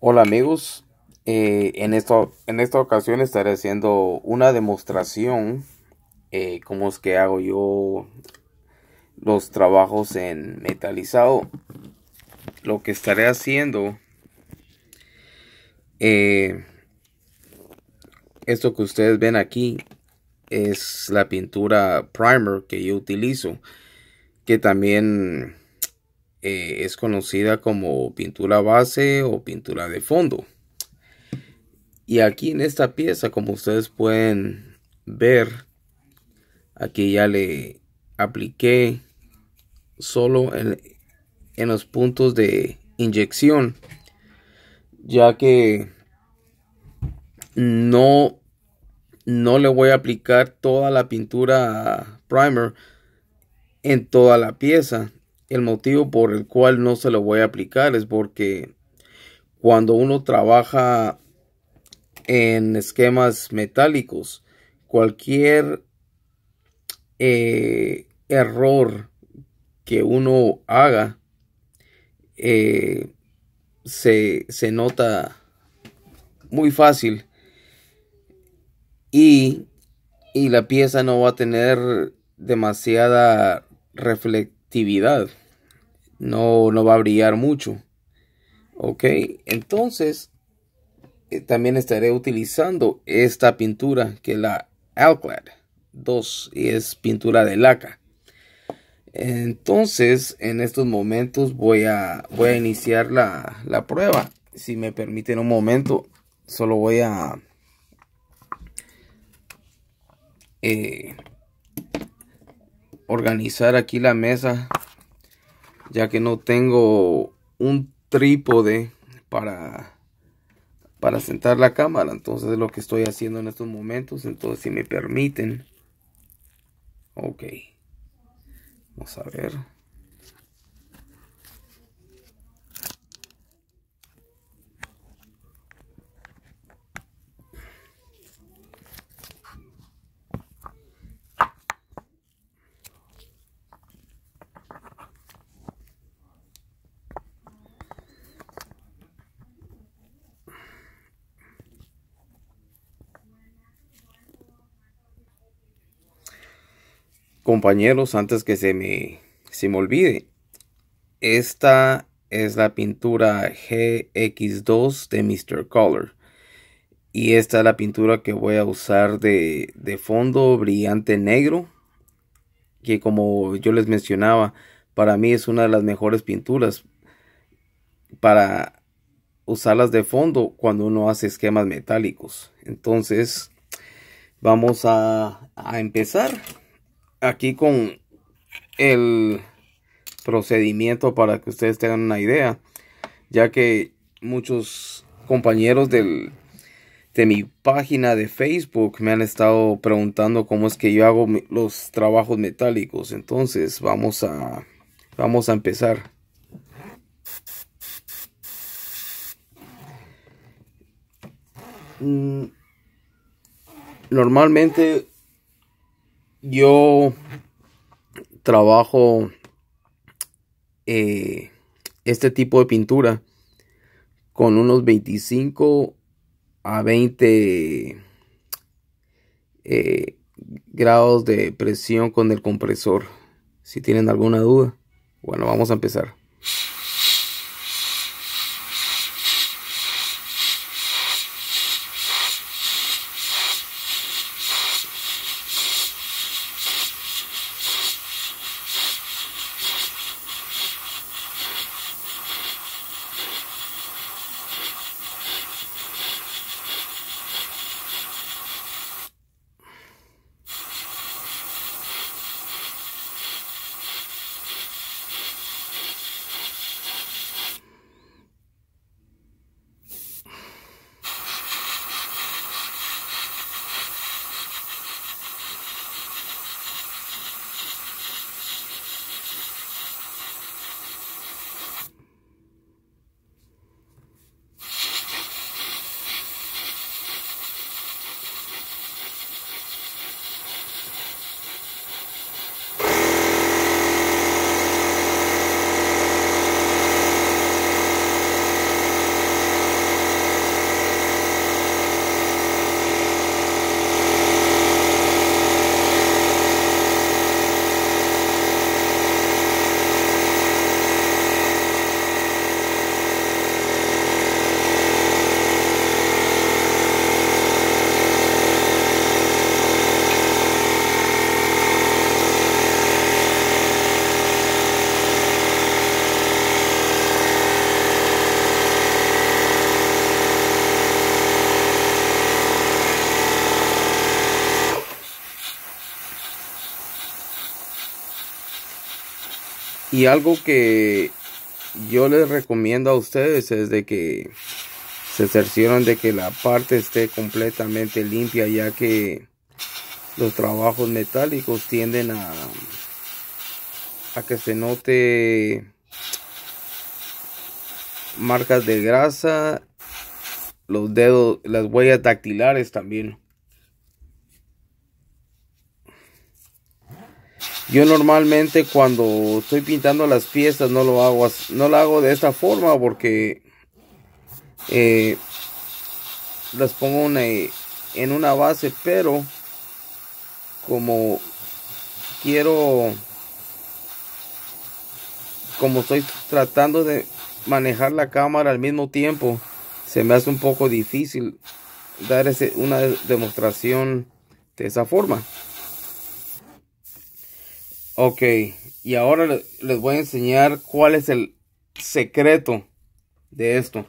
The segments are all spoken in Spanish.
Hola amigos, eh, en, esta, en esta ocasión estaré haciendo una demostración como eh, cómo es que hago yo los trabajos en metalizado. Lo que estaré haciendo, eh, esto que ustedes ven aquí es la pintura primer que yo utilizo, que también eh, es conocida como pintura base o pintura de fondo. Y aquí en esta pieza, como ustedes pueden ver, aquí ya le apliqué solo en, los puntos de inyección, ya que no, no le voy a aplicar toda la pintura primer en toda la pieza, el motivo por el cual no se lo voy a aplicar es porque cuando uno trabaja en esquemas metálicos, cualquier eh, error que uno haga eh, se, nota muy fácil y, y la pieza no va a tener demasiada reflexión actividad. No, no va a brillar mucho. Ok, entonces eh, también estaré utilizando esta pintura que es la Alclad 2 y es pintura de laca. Entonces, en estos momentos voy a, voy a iniciar la, la prueba. Si me permiten un momento, solo voy a eh, organizar aquí la mesa ya que no tengo un trípode para para sentar la cámara entonces es lo que estoy haciendo en estos momentos entonces si me permiten ok vamos a ver compañeros, antes que se me, se me olvide, esta es la pintura GX2 de Mr. Color. Y esta es la pintura que voy a usar de, de fondo brillante negro. Que como yo les mencionaba, para mí es una de las mejores pinturas para usarlas de fondo cuando uno hace esquemas metálicos. Entonces, vamos a, a empezar aquí con el procedimiento para que ustedes tengan una idea, ya que muchos compañeros de mi página de Facebook me han estado preguntando cómo es que yo hago los trabajos metálicos. Entonces vamos a, vamos a empezar. Mm, normalmente yo trabajo eh, este tipo de pintura con unos 25 a 20 eh, grados de presión con el compresor. Si tienen alguna duda, bueno, vamos a empezar. Y algo que yo les recomiendo a ustedes es de que se cercioran de que la parte esté completamente limpia ya que los trabajos metálicos tienden a, a que se note marcas de grasa, los dedos, las huellas dactilares también. Yo normalmente cuando estoy pintando las piezas no lo hago, no lo hago de esta forma porque eh, las pongo en una base, pero como quiero, como estoy tratando de manejar la cámara al mismo tiempo, se me hace un poco difícil dar ese, una demostración de esa forma. Ok, y ahora les voy a enseñar cuál es el secreto de esto.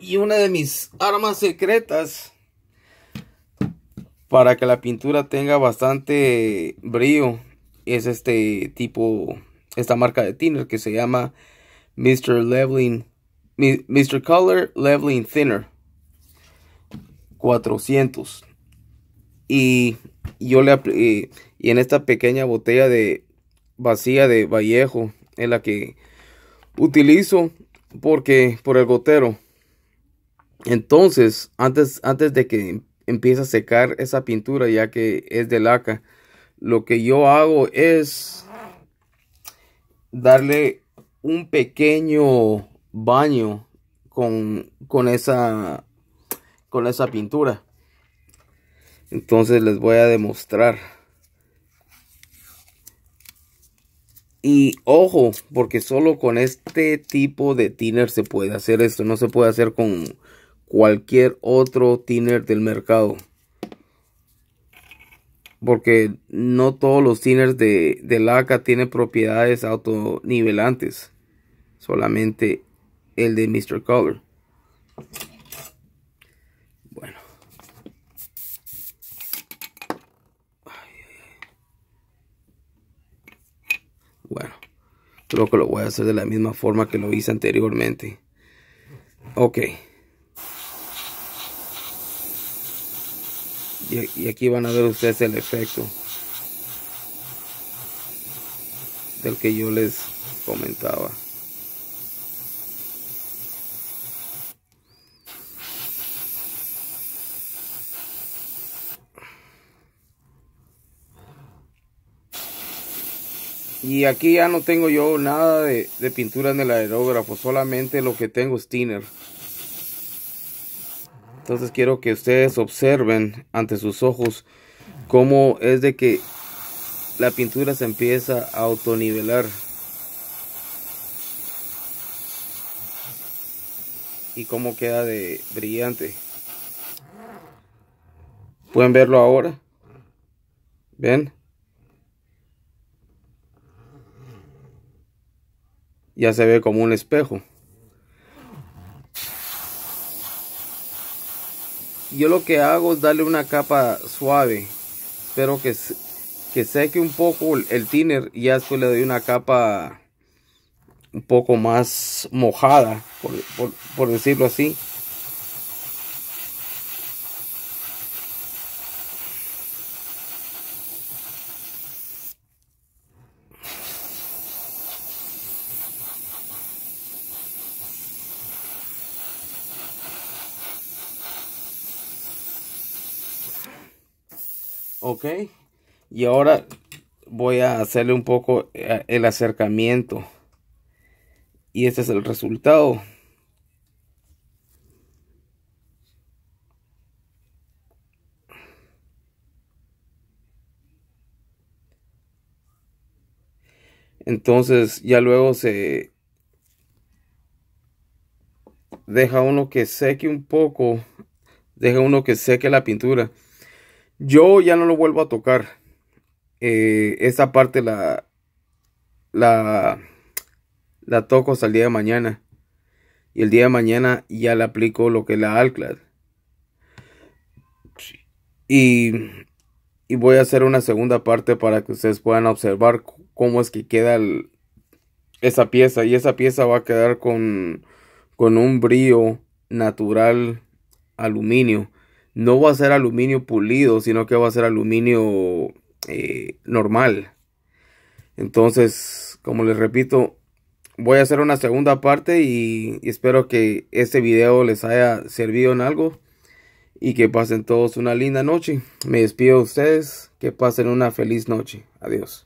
Y una de mis armas secretas para que la pintura tenga bastante brillo es este tipo, esta marca de thinner que se llama Mr. Leveling, Mr. Color Leveling Thinner 400. Y yo le y, y en esta pequeña botella de vacía de Vallejo es la que utilizo porque por el gotero. Entonces, antes, antes de que empiece a secar esa pintura, ya que es de laca, lo que yo hago es darle un pequeño baño con, con esa con esa pintura entonces les voy a demostrar. Y ojo, porque solo con este tipo de thinner se puede hacer esto. No se puede hacer con cualquier otro thinner del mercado. Porque no todos los thinners de, de laca tienen propiedades autonivelantes. Solamente el de Mr. Color. creo que lo voy a hacer de la misma forma que lo hice anteriormente ok y, y aquí van a ver ustedes el efecto del que yo les comentaba Y aquí ya no tengo yo nada de, pintura en el aerógrafo, solamente lo que tengo es thinner. Entonces quiero que ustedes observen ante sus ojos cómo es de que la pintura se empieza a autonivelar. Y cómo queda de brillante. Pueden verlo ahora. ¿Ven? ya se ve como un espejo. Yo lo que hago es darle una capa suave. Espero que, que seque un poco el tiner y ya después le doy una capa un poco más mojada, por decirlo así. ok y ahora voy a hacerle un poco eh, el acercamiento y este es el resultado entonces ya luego se deja uno que seque un poco deja uno que seque la pintura yo ya no lo vuelvo a tocar. Eh, esa parte la, la, la toco hasta el día de mañana. Y el día de mañana ya la aplico lo que es la Alclad. Y, y, voy a hacer una segunda parte para que ustedes puedan observar cómo es que queda esa pieza. Y esa pieza va a quedar con, con un brillo natural aluminio no va a ser aluminio pulido, sino que va a ser aluminio eh, normal. Entonces, como les repito, voy a hacer una segunda parte y, espero que este video les haya servido en algo y que pasen todos una linda noche. Me despido de ustedes, que pasen una feliz noche. Adiós.